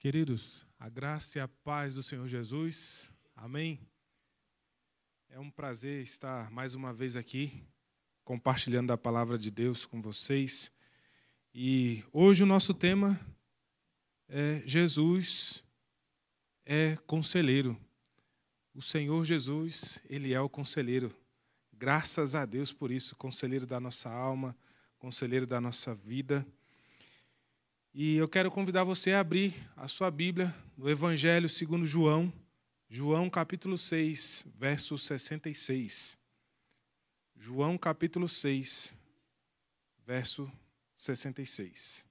Queridos, a graça e a paz do Senhor Jesus. Amém. É um prazer estar mais uma vez aqui compartilhando a palavra de Deus com vocês. E hoje o nosso tema é Jesus é conselheiro. O Senhor Jesus, ele é o conselheiro. Graças a Deus por isso, conselheiro da nossa alma, conselheiro da nossa vida. E eu quero convidar você a abrir a sua Bíblia no Evangelho segundo João, João capítulo 6, verso 66. João capítulo 6, verso 66.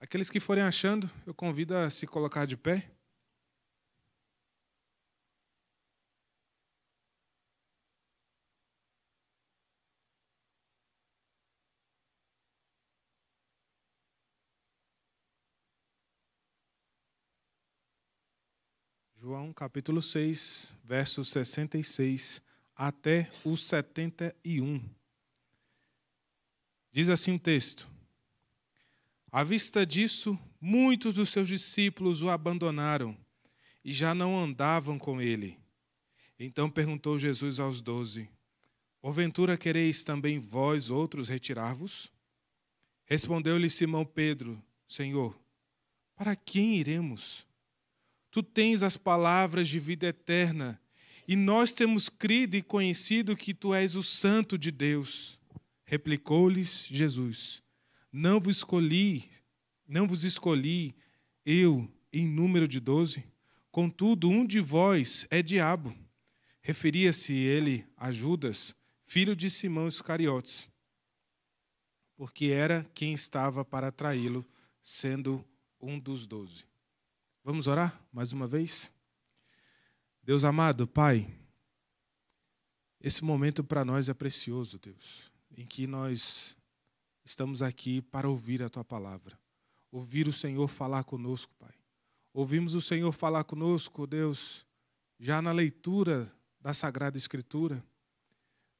Aqueles que forem achando, eu convido a se colocar de pé. capítulo 6, versos 66 até o 71. Diz assim o texto: À vista disso, muitos dos seus discípulos o abandonaram e já não andavam com ele. Então perguntou Jesus aos doze: Porventura quereis também vós outros retirar-vos? Respondeu-lhe Simão Pedro: Senhor, para quem iremos? Tu tens as palavras de vida eterna, e nós temos crido e conhecido que tu és o Santo de Deus. Replicou-lhes Jesus: Não vos escolhi, não vos escolhi eu em número de doze, contudo um de vós é diabo. Referia-se ele a Judas, filho de Simão Iscariotes, porque era quem estava para traí-lo, sendo um dos doze. Vamos orar mais uma vez? Deus amado, Pai, esse momento para nós é precioso, Deus, em que nós estamos aqui para ouvir a Tua palavra, ouvir o Senhor falar conosco, Pai. Ouvimos o Senhor falar conosco, Deus, já na leitura da Sagrada Escritura.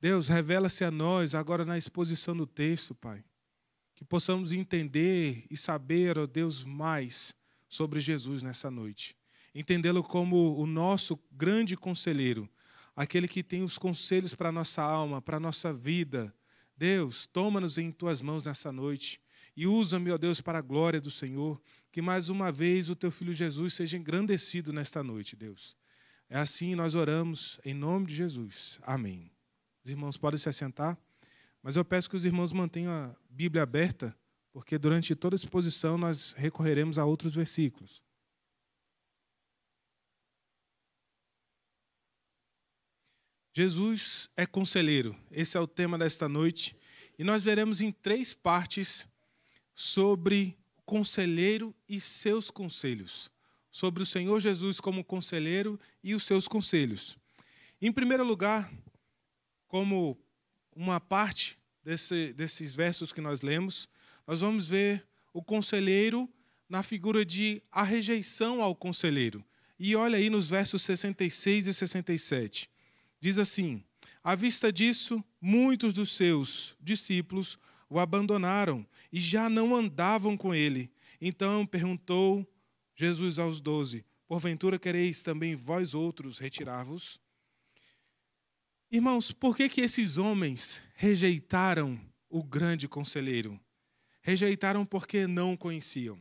Deus, revela-se a nós agora na exposição do texto, Pai. Que possamos entender e saber, ó Deus, mais sobre Jesus nessa noite. Entendê-lo como o nosso grande conselheiro, aquele que tem os conselhos para a nossa alma, para a nossa vida. Deus, toma-nos em tuas mãos nessa noite e usa-me, ó Deus, para a glória do Senhor. Que mais uma vez o teu filho Jesus seja engrandecido nesta noite, Deus. É assim nós oramos, em nome de Jesus. Amém. Os irmãos podem se assentar, mas eu peço que os irmãos mantenham a Bíblia aberta porque durante toda a exposição nós recorreremos a outros versículos. Jesus é conselheiro. Esse é o tema desta noite. E nós veremos em três partes sobre o conselheiro e seus conselhos. Sobre o Senhor Jesus como conselheiro e os seus conselhos. Em primeiro lugar, como uma parte desse, desses versos que nós lemos, nós vamos ver o conselheiro na figura de a rejeição ao conselheiro. E olha aí nos versos 66 e 67. Diz assim: À vista disso, muitos dos seus discípulos o abandonaram e já não andavam com ele. Então perguntou Jesus aos doze: Porventura quereis também vós outros retirar-vos? Irmãos, por que, que esses homens rejeitaram o grande conselheiro? rejeitaram porque não conheciam.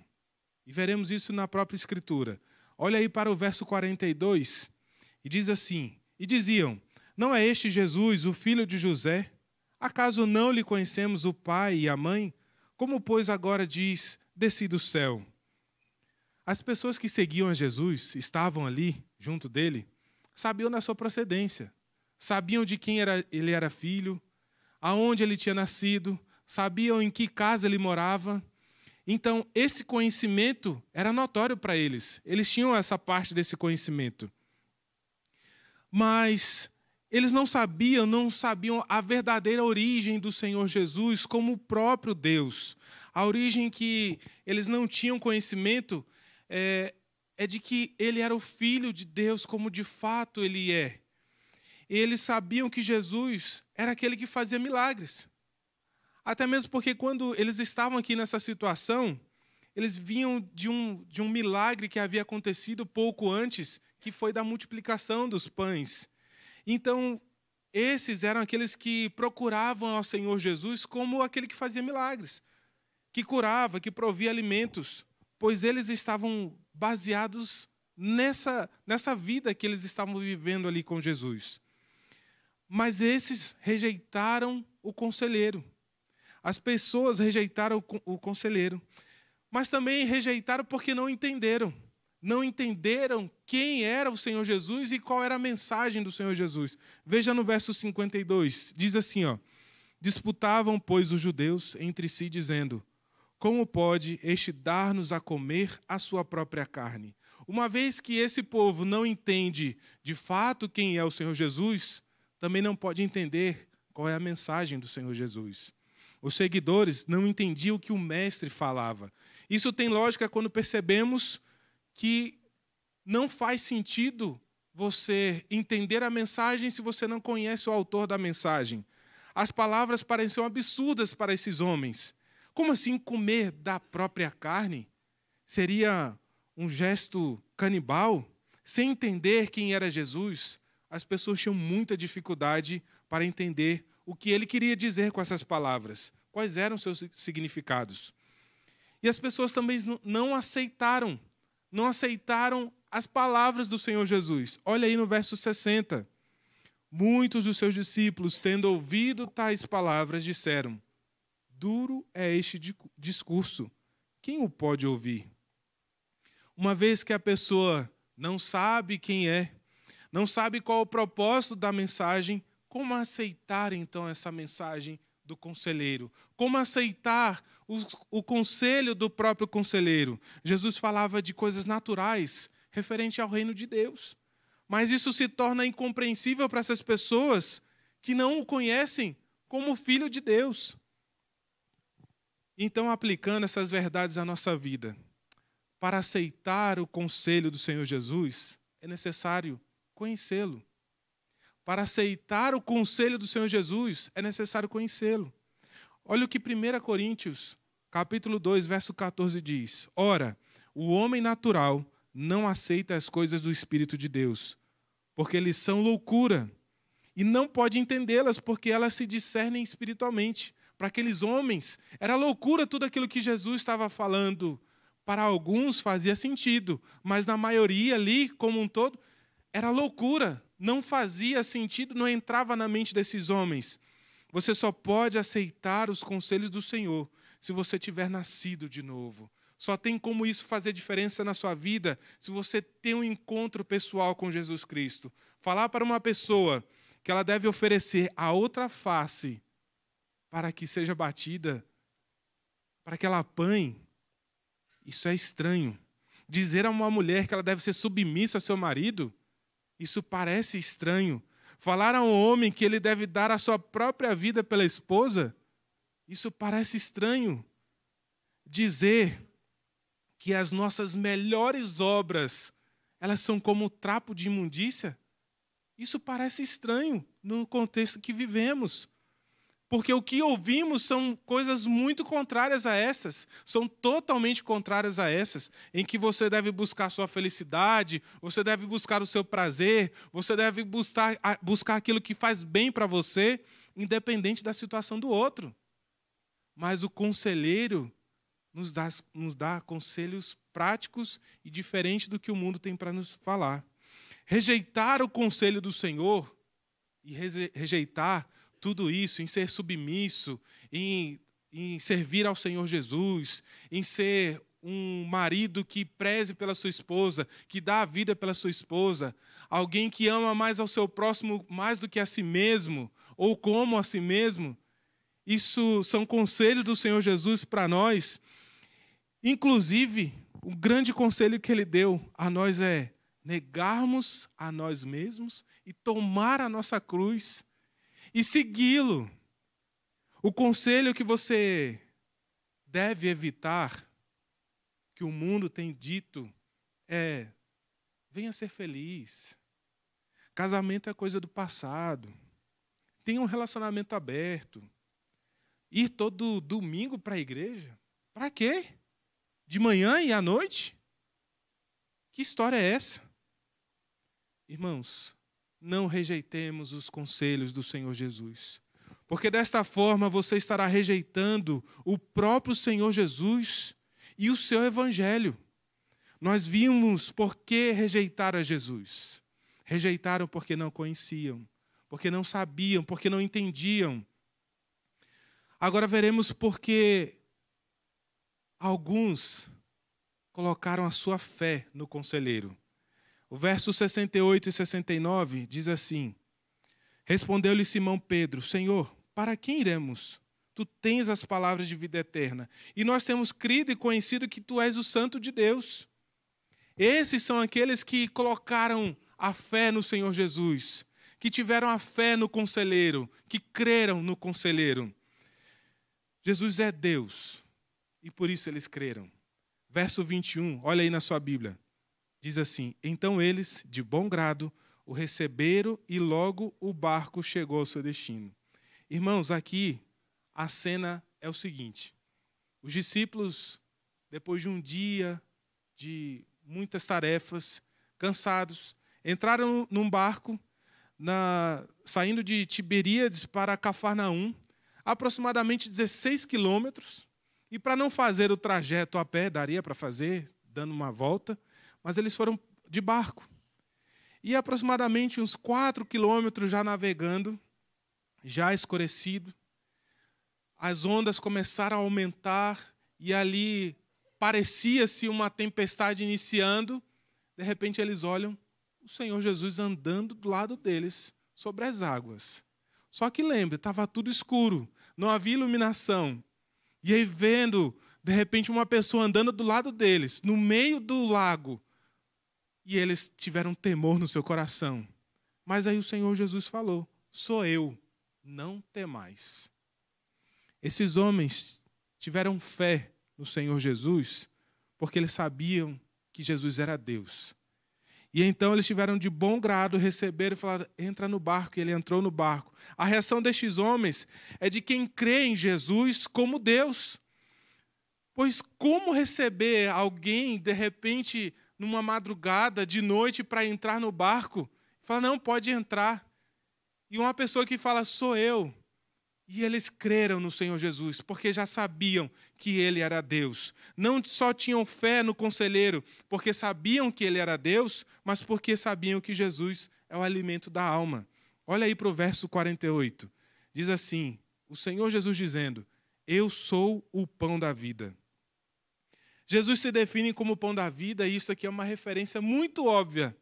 E veremos isso na própria Escritura. Olha aí para o verso 42 e diz assim: E diziam: Não é este Jesus, o filho de José? Acaso não lhe conhecemos o pai e a mãe? Como, pois, agora diz: Desci do céu? As pessoas que seguiam a Jesus, estavam ali junto dele, sabiam da sua procedência, sabiam de quem era, ele era filho, aonde ele tinha nascido, sabiam em que casa ele morava. Então, esse conhecimento era notório para eles. Eles tinham essa parte desse conhecimento. Mas eles não sabiam, não sabiam a verdadeira origem do Senhor Jesus como o próprio Deus. A origem que eles não tinham conhecimento é, é de que ele era o Filho de Deus, como de fato ele é. E eles sabiam que Jesus era aquele que fazia milagres. Até mesmo porque quando eles estavam aqui nessa situação, eles vinham de um, de um milagre que havia acontecido pouco antes, que foi da multiplicação dos pães. Então, esses eram aqueles que procuravam ao Senhor Jesus como aquele que fazia milagres, que curava, que provia alimentos, pois eles estavam baseados nessa, nessa vida que eles estavam vivendo ali com Jesus. Mas esses rejeitaram o conselheiro. As pessoas rejeitaram o conselheiro, mas também rejeitaram porque não entenderam. Não entenderam quem era o Senhor Jesus e qual era a mensagem do Senhor Jesus. Veja no verso 52, diz assim, ó: Disputavam, pois, os judeus entre si dizendo: Como pode este dar-nos a comer a sua própria carne? Uma vez que esse povo não entende de fato quem é o Senhor Jesus, também não pode entender qual é a mensagem do Senhor Jesus. Os seguidores não entendiam o que o mestre falava. Isso tem lógica quando percebemos que não faz sentido você entender a mensagem se você não conhece o autor da mensagem. As palavras pareciam absurdas para esses homens. Como assim comer da própria carne? Seria um gesto canibal? Sem entender quem era Jesus, as pessoas tinham muita dificuldade para entender o que ele queria dizer com essas palavras, quais eram seus significados. E as pessoas também não aceitaram, não aceitaram as palavras do Senhor Jesus. Olha aí no verso 60. Muitos dos seus discípulos, tendo ouvido tais palavras, disseram: Duro é este discurso, quem o pode ouvir? Uma vez que a pessoa não sabe quem é, não sabe qual o propósito da mensagem, como aceitar então essa mensagem do conselheiro? Como aceitar o, o conselho do próprio conselheiro? Jesus falava de coisas naturais referente ao reino de Deus. Mas isso se torna incompreensível para essas pessoas que não o conhecem como filho de Deus. Então, aplicando essas verdades à nossa vida, para aceitar o conselho do Senhor Jesus, é necessário conhecê-lo. Para aceitar o conselho do Senhor Jesus, é necessário conhecê-lo. Olha o que 1 Coríntios, capítulo 2, verso 14 diz: Ora, o homem natural não aceita as coisas do espírito de Deus, porque eles são loucura, e não pode entendê-las porque elas se discernem espiritualmente. Para aqueles homens, era loucura tudo aquilo que Jesus estava falando. Para alguns fazia sentido, mas na maioria ali, como um todo, era loucura não fazia sentido, não entrava na mente desses homens. Você só pode aceitar os conselhos do Senhor se você tiver nascido de novo. Só tem como isso fazer diferença na sua vida se você tem um encontro pessoal com Jesus Cristo. Falar para uma pessoa que ela deve oferecer a outra face para que seja batida, para que ela apanhe, isso é estranho. Dizer a uma mulher que ela deve ser submissa ao seu marido, isso parece estranho. Falar a um homem que ele deve dar a sua própria vida pela esposa, isso parece estranho. Dizer que as nossas melhores obras, elas são como trapo de imundícia, isso parece estranho no contexto que vivemos. Porque o que ouvimos são coisas muito contrárias a essas, são totalmente contrárias a essas, em que você deve buscar sua felicidade, você deve buscar o seu prazer, você deve buscar, buscar aquilo que faz bem para você, independente da situação do outro. Mas o conselheiro nos dá, nos dá conselhos práticos e diferente do que o mundo tem para nos falar. Rejeitar o conselho do Senhor e rejeitar tudo isso, em ser submisso, em, em servir ao Senhor Jesus, em ser um marido que preze pela sua esposa, que dá a vida pela sua esposa, alguém que ama mais ao seu próximo mais do que a si mesmo, ou como a si mesmo. Isso são conselhos do Senhor Jesus para nós. Inclusive, o grande conselho que ele deu a nós é negarmos a nós mesmos e tomar a nossa cruz e segui-lo. O conselho que você deve evitar, que o mundo tem dito, é: venha ser feliz. Casamento é coisa do passado. Tenha um relacionamento aberto. Ir todo domingo para a igreja? Para quê? De manhã e à noite? Que história é essa? Irmãos, não rejeitemos os conselhos do Senhor Jesus. Porque desta forma você estará rejeitando o próprio Senhor Jesus e o seu evangelho. Nós vimos por que rejeitaram a Jesus. Rejeitaram porque não conheciam, porque não sabiam, porque não entendiam. Agora veremos por que alguns colocaram a sua fé no conselheiro. O verso 68 e 69 diz assim: Respondeu-lhe Simão Pedro: Senhor, para quem iremos? Tu tens as palavras de vida eterna. E nós temos crido e conhecido que tu és o Santo de Deus. Esses são aqueles que colocaram a fé no Senhor Jesus, que tiveram a fé no conselheiro, que creram no conselheiro. Jesus é Deus e por isso eles creram. Verso 21, olha aí na sua Bíblia. Diz assim: Então eles, de bom grado, o receberam e logo o barco chegou ao seu destino. Irmãos, aqui a cena é o seguinte: os discípulos, depois de um dia de muitas tarefas, cansados, entraram num barco na, saindo de Tiberíades para Cafarnaum, aproximadamente 16 quilômetros. E para não fazer o trajeto a pé, daria para fazer, dando uma volta, mas eles foram de barco. E aproximadamente uns quatro quilômetros já navegando, já escurecido, as ondas começaram a aumentar e ali parecia-se uma tempestade iniciando. De repente eles olham o Senhor Jesus andando do lado deles sobre as águas. Só que lembre, estava tudo escuro, não havia iluminação. E aí vendo, de repente, uma pessoa andando do lado deles, no meio do lago, e eles tiveram temor no seu coração. Mas aí o Senhor Jesus falou: Sou eu, não temais. Esses homens tiveram fé no Senhor Jesus porque eles sabiam que Jesus era Deus. E então eles tiveram de bom grado receber e falar: entra no barco, e ele entrou no barco. A reação destes homens é de quem crê em Jesus como Deus. Pois como receber alguém, de repente, numa madrugada, de noite, para entrar no barco. Fala, não, pode entrar. E uma pessoa que fala, sou eu. E eles creram no Senhor Jesus, porque já sabiam que ele era Deus. Não só tinham fé no conselheiro, porque sabiam que ele era Deus, mas porque sabiam que Jesus é o alimento da alma. Olha aí para o verso 48. Diz assim: O Senhor Jesus dizendo: Eu sou o pão da vida. Jesus se define como o pão da vida, e isso aqui é uma referência muito óbvia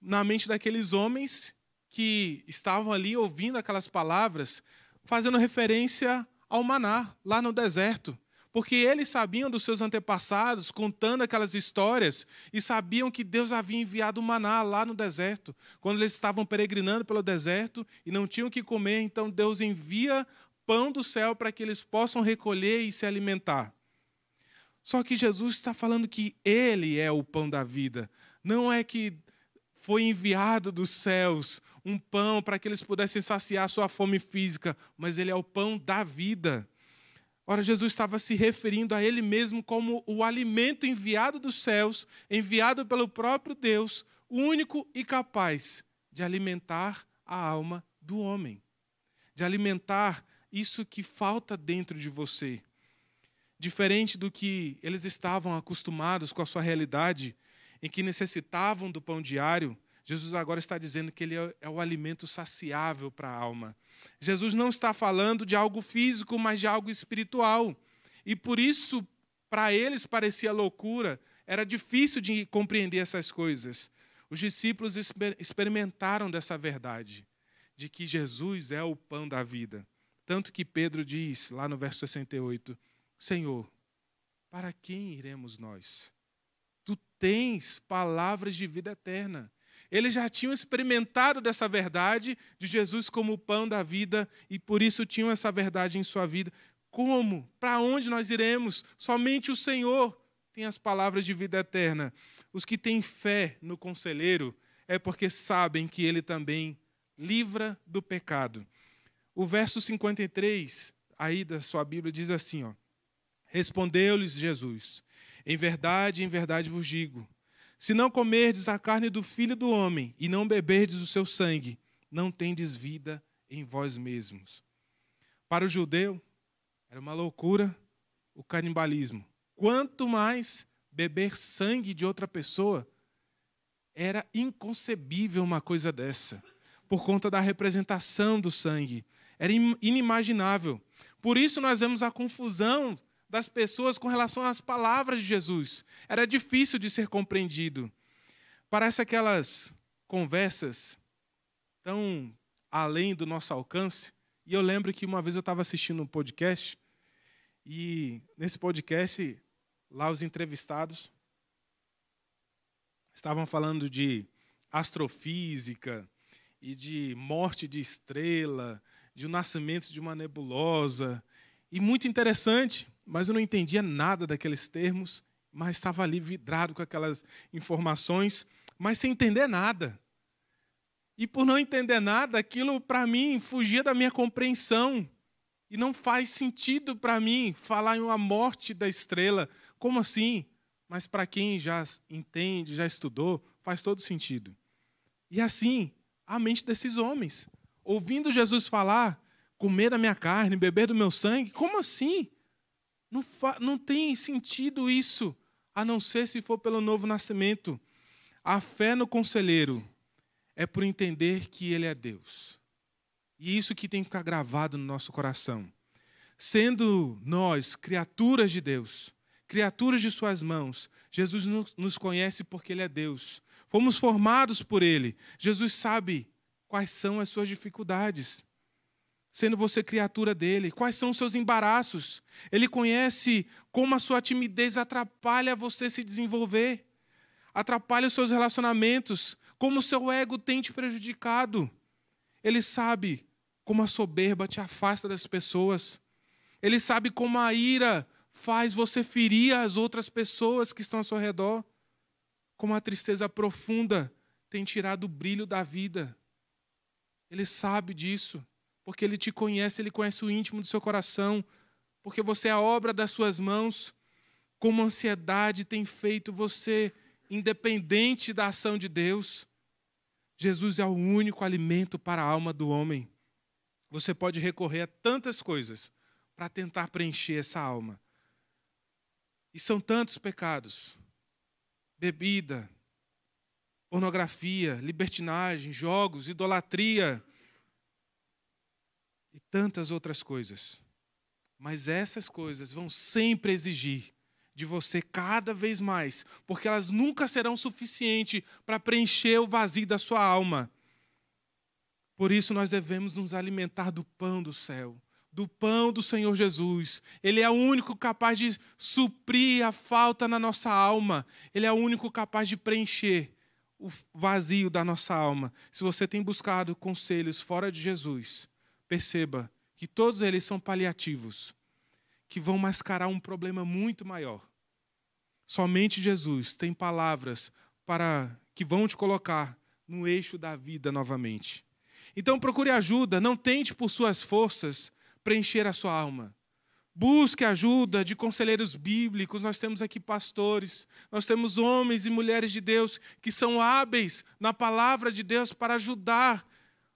na mente daqueles homens que estavam ali ouvindo aquelas palavras, fazendo referência ao maná lá no deserto. Porque eles sabiam dos seus antepassados, contando aquelas histórias, e sabiam que Deus havia enviado o maná lá no deserto. Quando eles estavam peregrinando pelo deserto e não tinham o que comer, então Deus envia pão do céu para que eles possam recolher e se alimentar. Só que Jesus está falando que Ele é o pão da vida. Não é que foi enviado dos céus um pão para que eles pudessem saciar sua fome física, mas Ele é o pão da vida. Ora, Jesus estava se referindo a Ele mesmo como o alimento enviado dos céus, enviado pelo próprio Deus, único e capaz de alimentar a alma do homem, de alimentar isso que falta dentro de você diferente do que eles estavam acostumados com a sua realidade, em que necessitavam do pão diário, Jesus agora está dizendo que ele é, é o alimento saciável para a alma. Jesus não está falando de algo físico, mas de algo espiritual. E por isso, para eles parecia loucura, era difícil de compreender essas coisas. Os discípulos experimentaram dessa verdade, de que Jesus é o pão da vida. Tanto que Pedro diz, lá no verso 68, Senhor, para quem iremos nós? Tu tens palavras de vida eterna. Eles já tinham experimentado dessa verdade de Jesus como o pão da vida e por isso tinham essa verdade em sua vida. Como? Para onde nós iremos? Somente o Senhor tem as palavras de vida eterna. Os que têm fé no conselheiro é porque sabem que ele também livra do pecado. O verso 53 aí da sua Bíblia diz assim, ó: Respondeu-lhes Jesus: Em verdade, em verdade vos digo: se não comerdes a carne do filho do homem e não beberdes o seu sangue, não tendes vida em vós mesmos. Para o judeu, era uma loucura o canibalismo. Quanto mais beber sangue de outra pessoa, era inconcebível uma coisa dessa, por conta da representação do sangue. Era inimaginável. Por isso nós vemos a confusão das pessoas com relação às palavras de Jesus. Era difícil de ser compreendido. Parece aquelas conversas tão além do nosso alcance. E eu lembro que uma vez eu estava assistindo um podcast, e nesse podcast, lá os entrevistados estavam falando de astrofísica e de morte de estrela, de o nascimento de uma nebulosa. E muito interessante, mas eu não entendia nada daqueles termos, mas estava ali vidrado com aquelas informações, mas sem entender nada. E por não entender nada, aquilo para mim fugia da minha compreensão. E não faz sentido para mim falar em uma morte da estrela. Como assim? Mas para quem já entende, já estudou, faz todo sentido. E assim, a mente desses homens, ouvindo Jesus falar, comer da minha carne, beber do meu sangue, como assim? Não, não tem sentido isso, a não ser se for pelo novo nascimento. A fé no conselheiro é por entender que ele é Deus. E isso que tem que ficar gravado no nosso coração. Sendo nós criaturas de Deus, criaturas de Suas mãos, Jesus nos conhece porque Ele é Deus. Fomos formados por Ele. Jesus sabe quais são as suas dificuldades sendo você criatura dele? Quais são os seus embaraços? Ele conhece como a sua timidez atrapalha você se desenvolver, atrapalha os seus relacionamentos, como o seu ego tem te prejudicado. Ele sabe como a soberba te afasta das pessoas. Ele sabe como a ira faz você ferir as outras pessoas que estão ao seu redor. Como a tristeza profunda tem tirado o brilho da vida. Ele sabe disso porque Ele te conhece, Ele conhece o íntimo do seu coração, porque você é a obra das suas mãos. Como a ansiedade tem feito você independente da ação de Deus. Jesus é o único alimento para a alma do homem. Você pode recorrer a tantas coisas para tentar preencher essa alma. E são tantos pecados: bebida, pornografia, libertinagem, jogos, idolatria, e tantas outras coisas. Mas essas coisas vão sempre exigir de você cada vez mais, porque elas nunca serão suficientes para preencher o vazio da sua alma. Por isso nós devemos nos alimentar do pão do céu, do pão do Senhor Jesus. Ele é o único capaz de suprir a falta na nossa alma. Ele é o único capaz de preencher o vazio da nossa alma. Se você tem buscado conselhos fora de Jesus, perceba que todos eles são paliativos que vão mascarar um problema muito maior. Somente Jesus tem palavras para que vão te colocar no eixo da vida novamente. Então procure ajuda, não tente por suas forças preencher a sua alma. Busque ajuda de conselheiros bíblicos, nós temos aqui pastores, nós temos homens e mulheres de Deus que são hábeis na palavra de Deus para ajudar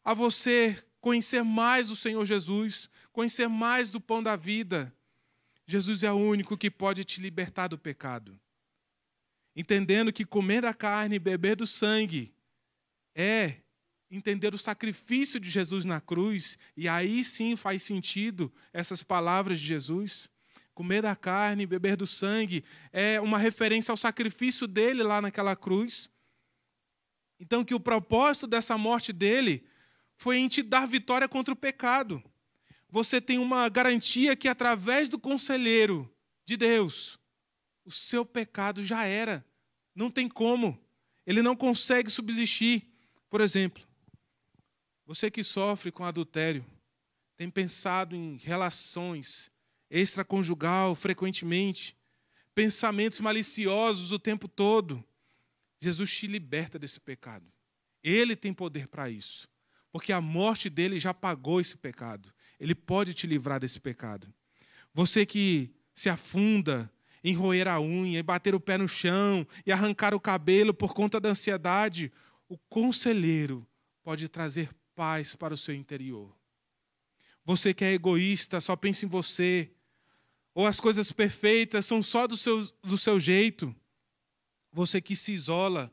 a você conhecer mais o Senhor Jesus, conhecer mais do pão da vida. Jesus é o único que pode te libertar do pecado. Entendendo que comer a carne e beber do sangue é entender o sacrifício de Jesus na cruz, e aí sim faz sentido essas palavras de Jesus. Comer a carne e beber do sangue é uma referência ao sacrifício dele lá naquela cruz. Então, que o propósito dessa morte dele foi em te dar vitória contra o pecado. Você tem uma garantia que, através do conselheiro de Deus, o seu pecado já era. Não tem como. Ele não consegue subsistir. Por exemplo, você que sofre com adultério, tem pensado em relações extraconjugal frequentemente, pensamentos maliciosos o tempo todo. Jesus te liberta desse pecado. Ele tem poder para isso porque a morte dele já pagou esse pecado. Ele pode te livrar desse pecado. Você que se afunda em roer a unha, e bater o pé no chão, e arrancar o cabelo por conta da ansiedade, o conselheiro pode trazer paz para o seu interior. Você que é egoísta, só pensa em você, ou as coisas perfeitas são só do seu, do seu jeito. Você que se isola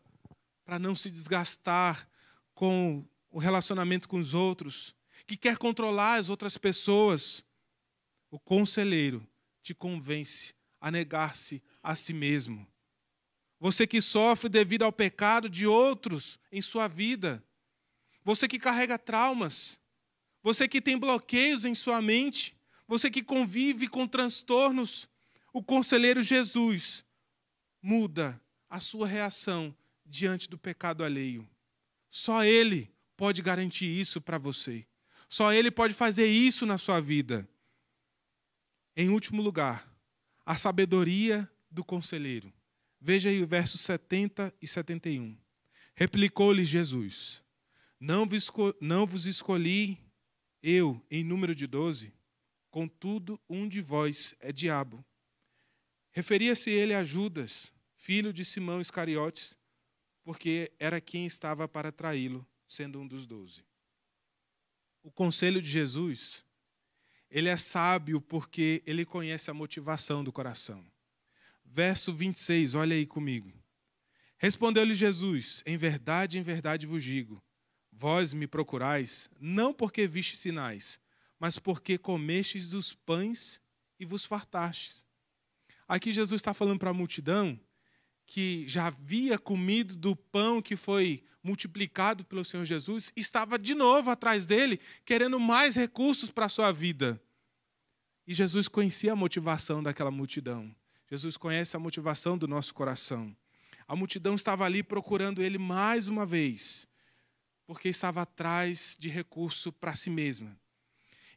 para não se desgastar com o relacionamento com os outros, que quer controlar as outras pessoas, o conselheiro te convence a negar-se a si mesmo. Você que sofre devido ao pecado de outros em sua vida, você que carrega traumas, você que tem bloqueios em sua mente, você que convive com transtornos, o conselheiro Jesus muda a sua reação diante do pecado alheio. Só ele pode garantir isso para você. Só Ele pode fazer isso na sua vida. Em último lugar, a sabedoria do conselheiro. Veja aí o verso 70 e 71. Replicou-lhe Jesus: não vos, escolhi eu em número de doze, contudo, um de vós é diabo. Referia-se ele a Judas, filho de Simão Iscariotes, porque era quem estava para traí-lo sendo um dos doze. O conselho de Jesus, ele é sábio porque ele conhece a motivação do coração. Verso 26, olha aí comigo. Respondeu-lhe Jesus: Em verdade, em verdade vos digo, vós me procurais, não porque viste sinais, mas porque comestes dos pães e vos fartastes. Aqui Jesus está falando para a multidão que já havia comido do pão que foi multiplicado pelo Senhor Jesus, estava de novo atrás dele, querendo mais recursos para a sua vida. E Jesus conhecia a motivação daquela multidão. Jesus conhece a motivação do nosso coração. A multidão estava ali procurando ele mais uma vez, porque estava atrás de recurso para si mesma.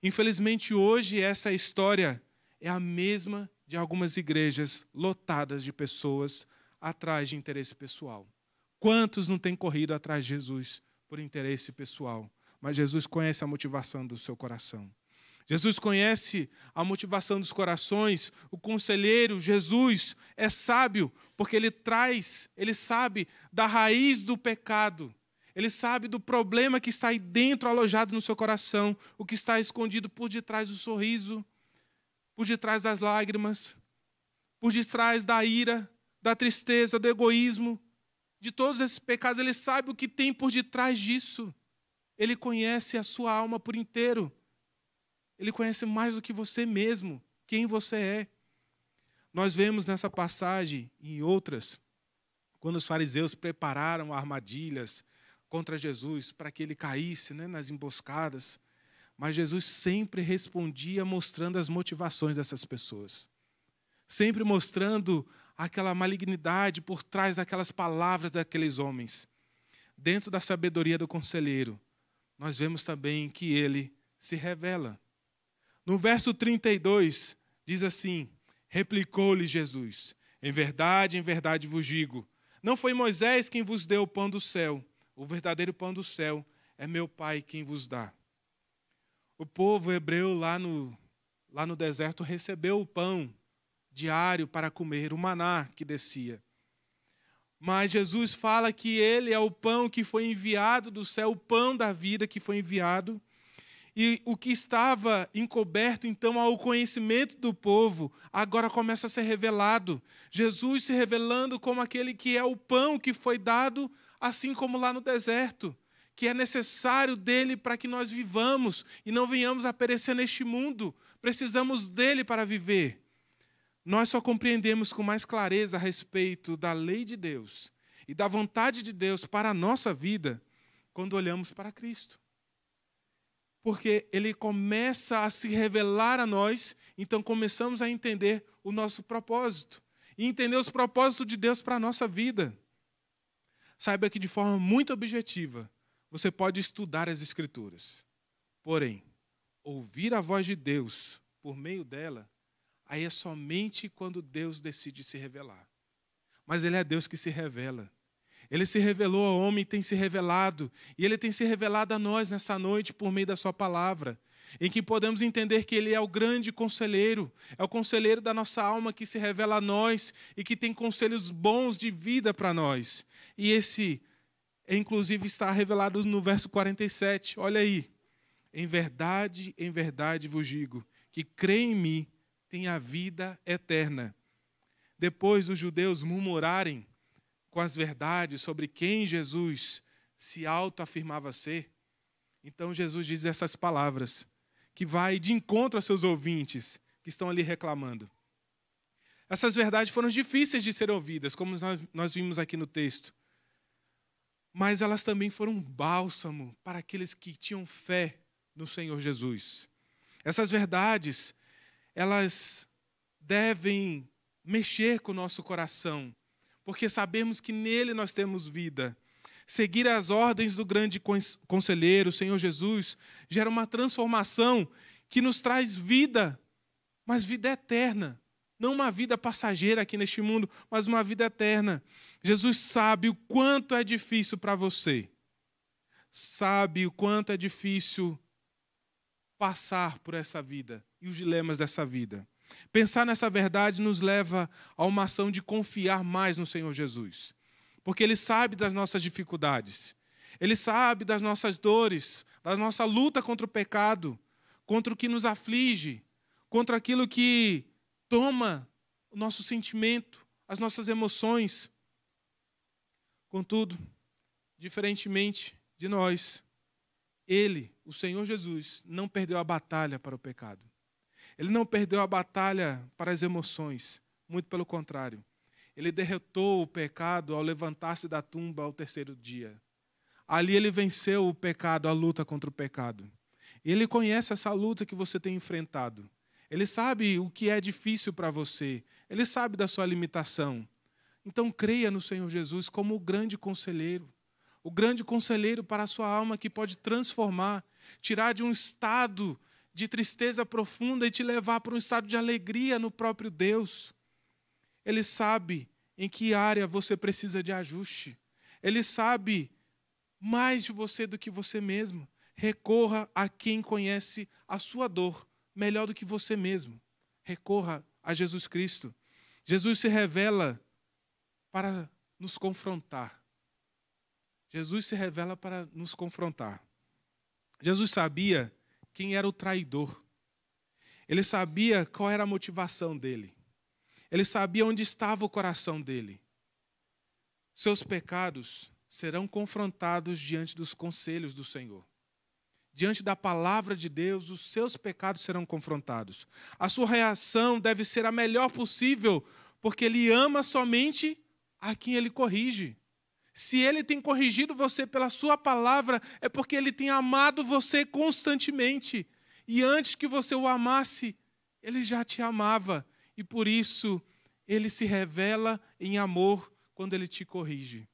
Infelizmente, hoje, essa história é a mesma de algumas igrejas lotadas de pessoas atrás de interesse pessoal. Quantos não têm corrido atrás de Jesus por interesse pessoal? Mas Jesus conhece a motivação do seu coração. Jesus conhece a motivação dos corações, o conselheiro, Jesus, é sábio, porque ele traz, ele sabe da raiz do pecado, ele sabe do problema que está aí dentro, alojado no seu coração, o que está escondido por detrás do sorriso, por detrás das lágrimas, por detrás da ira, da tristeza, do egoísmo, de todos esses pecados, ele sabe o que tem por detrás disso. Ele conhece a sua alma por inteiro. Ele conhece mais do que você mesmo, quem você é. Nós vemos nessa passagem e em outras, quando os fariseus prepararam armadilhas contra Jesus para que ele caísse né, nas emboscadas, mas Jesus sempre respondia mostrando as motivações dessas pessoas, sempre mostrando aquela malignidade por trás daquelas palavras daqueles homens. Dentro da sabedoria do conselheiro, nós vemos também que ele se revela. No verso 32, diz assim: Replicou-lhe Jesus: Em verdade, em verdade vos digo, não foi Moisés quem vos deu o pão do céu, o verdadeiro pão do céu é meu Pai quem vos dá. O povo hebreu lá no, lá no deserto recebeu o pão diário para comer o maná que descia. Mas Jesus fala que ele é o pão que foi enviado do céu, o pão da vida que foi enviado. E o que estava encoberto, então, ao conhecimento do povo, agora começa a ser revelado. Jesus se revelando como aquele que é o pão que foi dado, assim como lá no deserto, que é necessário dele para que nós vivamos e não venhamos a perecer neste mundo. Precisamos dele para viver nós só compreendemos com mais clareza a respeito da lei de Deus e da vontade de Deus para a nossa vida quando olhamos para Cristo. Porque ele começa a se revelar a nós, então começamos a entender o nosso propósito e entender os propósitos de Deus para a nossa vida. Saiba que de forma muito objetiva, você pode estudar as Escrituras. Porém, ouvir a voz de Deus por meio dela Aí é somente quando Deus decide se revelar. Mas Ele é Deus que se revela. Ele se revelou ao homem, e tem se revelado, e ele tem se revelado a nós nessa noite por meio da sua palavra, em que podemos entender que ele é o grande conselheiro, é o conselheiro da nossa alma que se revela a nós e que tem conselhos bons de vida para nós. E esse é, inclusive está revelado no verso 47. Olha aí. Em verdade, em verdade vos digo que crê em mim, tem a vida eterna. Depois dos judeus murmurarem com as verdades sobre quem Jesus se autoafirmava ser, então Jesus diz essas palavras, que vai de encontro aos seus ouvintes que estão ali reclamando. Essas verdades foram difíceis de ser ouvidas, como nós vimos aqui no texto. Mas elas também foram um bálsamo para aqueles que tinham fé no Senhor Jesus. Essas verdades elas devem mexer com o nosso coração, porque sabemos que nele nós temos vida. Seguir as ordens do grande conselheiro, o Senhor Jesus, gera uma transformação que nos traz vida, mas vida eterna. Não uma vida passageira aqui neste mundo, mas uma vida eterna. Jesus sabe o quanto é difícil para você, sabe o quanto é difícil passar por essa vida e os dilemas dessa vida. Pensar nessa verdade nos leva a uma ação de confiar mais no Senhor Jesus, porque Ele sabe das nossas dificuldades, Ele sabe das nossas dores, da nossa luta contra o pecado, contra o que nos aflige, contra aquilo que toma o nosso sentimento, as nossas emoções. Contudo, diferentemente de nós, ele, o Senhor Jesus, não perdeu a batalha para o pecado. Ele não perdeu a batalha para as emoções, muito pelo contrário. Ele derretou o pecado ao levantar-se da tumba ao terceiro dia. Ali ele venceu o pecado, a luta contra o pecado. Ele conhece essa luta que você tem enfrentado. Ele sabe o que é difícil para você. Ele sabe da sua limitação. Então creia no Senhor Jesus como o grande conselheiro o grande conselheiro para a sua alma que pode transformar, tirar de um estado de tristeza profunda e te levar para um estado de alegria no próprio Deus. Ele sabe em que área você precisa de ajuste. Ele sabe mais de você do que você mesmo. Recorra a quem conhece a sua dor melhor do que você mesmo. Recorra a Jesus Cristo. Jesus se revela para nos confrontar Jesus se revela para nos confrontar. Jesus sabia quem era o traidor. Ele sabia qual era a motivação dele. Ele sabia onde estava o coração dele. Seus pecados serão confrontados diante dos conselhos do Senhor. Diante da palavra de Deus, os seus pecados serão confrontados. A sua reação deve ser a melhor possível, porque ele ama somente a quem ele corrige. Se ele tem corrigido você pela sua palavra, é porque ele tem amado você constantemente. E antes que você o amasse, ele já te amava. E por isso, ele se revela em amor quando ele te corrige.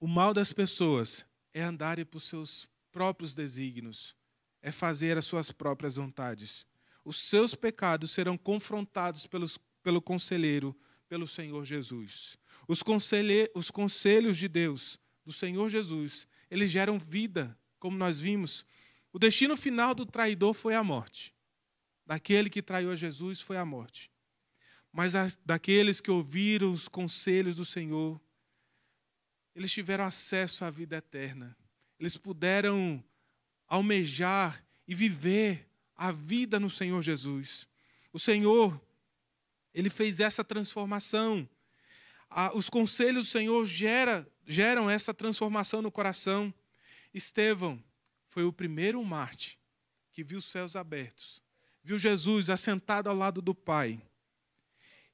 O mal das pessoas é andarem por seus próprios desígnios, é fazer as suas próprias vontades. Os seus pecados serão confrontados pelos, pelo conselheiro pelo Senhor Jesus. Os, os conselhos de Deus, do Senhor Jesus, eles geram vida, como nós vimos. O destino final do traidor foi a morte. Daquele que traiu a Jesus foi a morte. Mas a, daqueles que ouviram os conselhos do Senhor, eles tiveram acesso à vida eterna. Eles puderam almejar e viver a vida no Senhor Jesus. O Senhor ele fez essa transformação. os conselhos do Senhor gera, geram essa transformação no coração. Estevão foi o primeiro Marte que viu os céus abertos, viu Jesus assentado ao lado do Pai.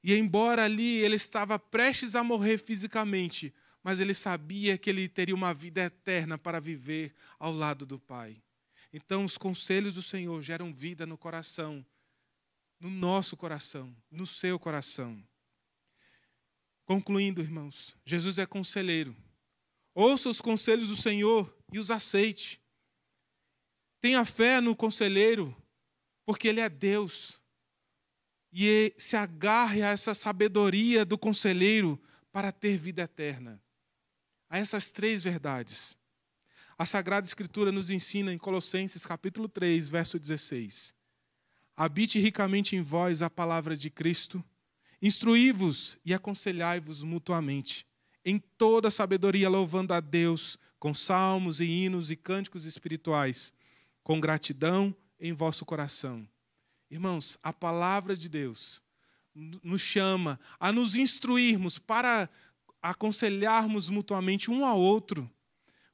E embora ali ele estava prestes a morrer fisicamente, mas ele sabia que ele teria uma vida eterna para viver ao lado do Pai. Então, os conselhos do Senhor geram vida no coração no nosso coração, no seu coração. Concluindo, irmãos, Jesus é conselheiro. Ouça os conselhos do Senhor e os aceite. Tenha fé no conselheiro, porque ele é Deus. E se agarre a essa sabedoria do conselheiro para ter vida eterna. A essas três verdades. A Sagrada Escritura nos ensina em Colossenses capítulo 3, verso 16 habite ricamente em vós a palavra de Cristo, instruí-vos e aconselhai-vos mutuamente, em toda sabedoria, louvando a Deus com salmos e hinos e cânticos espirituais, com gratidão em vosso coração. Irmãos, a palavra de Deus nos chama a nos instruirmos para aconselharmos mutuamente um ao outro.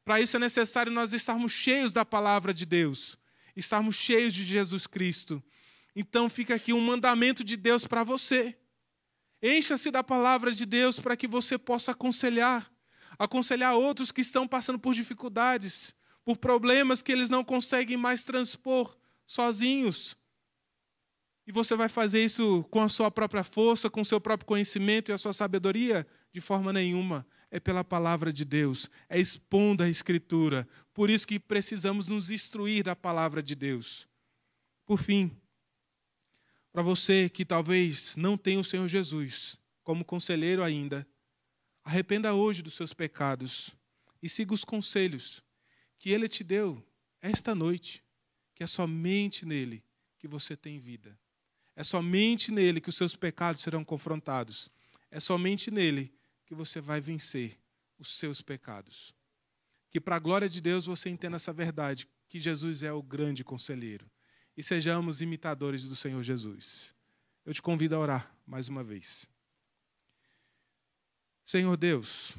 Para isso é necessário nós estarmos cheios da palavra de Deus, estarmos cheios de Jesus Cristo então fica aqui um mandamento de Deus para você. Encha-se da palavra de Deus para que você possa aconselhar, aconselhar outros que estão passando por dificuldades, por problemas que eles não conseguem mais transpor sozinhos. E você vai fazer isso com a sua própria força, com o seu próprio conhecimento e a sua sabedoria? De forma nenhuma. É pela palavra de Deus, é expondo a Escritura. Por isso que precisamos nos instruir da palavra de Deus. Por fim, para você que talvez não tenha o Senhor Jesus como conselheiro ainda, arrependa hoje dos seus pecados e siga os conselhos que Ele te deu esta noite, que é somente nele que você tem vida. É somente nele que os seus pecados serão confrontados. É somente nele que você vai vencer os seus pecados. Que, para a glória de Deus, você entenda essa verdade: que Jesus é o grande conselheiro e sejamos imitadores do Senhor Jesus. Eu te convido a orar mais uma vez. Senhor Deus,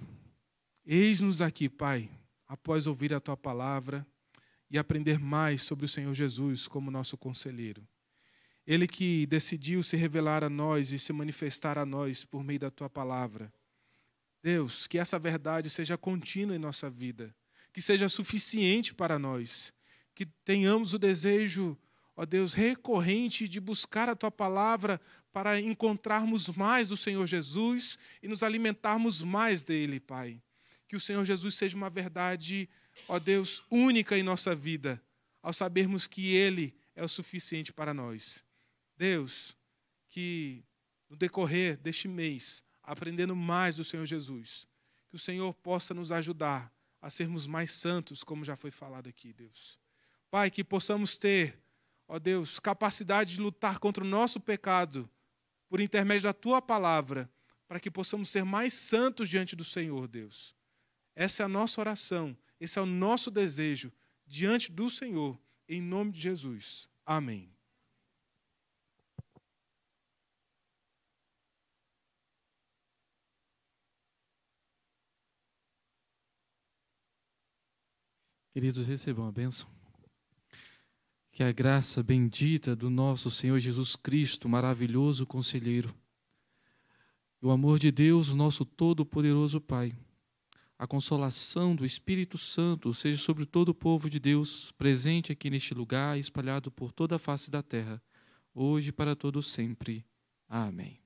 eis-nos aqui, Pai, após ouvir a tua palavra e aprender mais sobre o Senhor Jesus como nosso conselheiro. Ele que decidiu se revelar a nós e se manifestar a nós por meio da tua palavra. Deus, que essa verdade seja contínua em nossa vida, que seja suficiente para nós, que tenhamos o desejo ó Deus, recorrente de buscar a tua palavra para encontrarmos mais do Senhor Jesus e nos alimentarmos mais dele, Pai. Que o Senhor Jesus seja uma verdade, ó Deus, única em nossa vida, ao sabermos que ele é o suficiente para nós. Deus, que no decorrer deste mês, aprendendo mais do Senhor Jesus, que o Senhor possa nos ajudar a sermos mais santos, como já foi falado aqui, Deus. Pai, que possamos ter ó Deus, capacidade de lutar contra o nosso pecado por intermédio da tua palavra, para que possamos ser mais santos diante do Senhor, Deus. Essa é a nossa oração, esse é o nosso desejo diante do Senhor, em nome de Jesus. Amém. Queridos, recebam a bênção que a graça bendita do nosso Senhor Jesus Cristo, maravilhoso conselheiro, o amor de Deus, nosso todo-poderoso Pai, a consolação do Espírito Santo seja sobre todo o povo de Deus, presente aqui neste lugar, espalhado por toda a face da terra, hoje e para todo sempre. Amém.